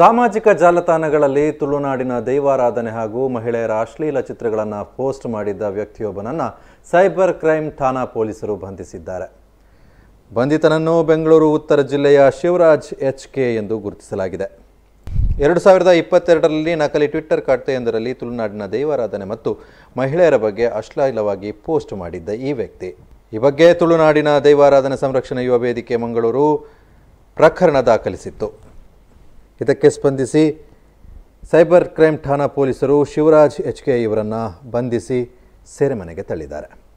ಸಾಮಾಜಿಕ ಜಾಲತಾಣಗಳಲ್ಲಿ ತುಳುನಾಡಿನ ದೈವಾರಾಧನೆ ಹಾಗೂ ಮಹಿಳೆಯರ ಅಶ್ಲೀಲ ಚಿತ್ರಗಳನ್ನು ಪೋಸ್ಟ್ ಮಾಡಿದ್ದ ವ್ಯಕ್ತಿಯೊಬ್ಬನನ್ನು ಸೈಬರ್ ಕ್ರೈಮ್ ಠಾಣಾ ಪೊಲೀಸರು ಬಂಧಿಸಿದ್ದಾರೆ ಬಂಧಿತನನ್ನು ಬೆಂಗಳೂರು ಉತ್ತರ ಜಿಲ್ಲೆಯ ಶಿವರಾಜ್ ಎಚ್ ಕೆ ಎಂದು ಗುರುತಿಸಲಾಗಿದೆ ಎರಡು ಸಾವಿರದ ಇಪ್ಪತ್ತೆರಡರಲ್ಲಿ ನಕಲಿ ಟ್ವಿಟ್ಟರ್ ಖಾತೆಯೊಂದರಲ್ಲಿ ತುಳುನಾಡಿನ ದೈವಾರಾಧನೆ ಮತ್ತು ಮಹಿಳೆಯರ ಬಗ್ಗೆ ಅಶ್ಲೀಲವಾಗಿ ಪೋಸ್ಟ್ ಮಾಡಿದ್ದ ಈ ವ್ಯಕ್ತಿ ಈ ಬಗ್ಗೆ ತುಳುನಾಡಿನ ದೈವಾರಾಧನೆ ಸಂರಕ್ಷಣಾ ಯುವ ವೇದಿಕೆ ಮಂಗಳೂರು ಪ್ರಕರಣ ದಾಖಲಿಸಿತ್ತು ಇದಕ್ಕೆ ಸ್ಪಂದಿಸಿ ಸೈಬರ್ ಕ್ರೈಮ್ ಠಾಣಾ ಪೊಲೀಸರು ಶಿವರಾಜ್ ಎಚ್ ಕೆ ಇವರನ್ನು ಬಂಧಿಸಿ ಸೆರೆಮನೆಗೆ ತಳ್ಳಿದ್ದಾರೆ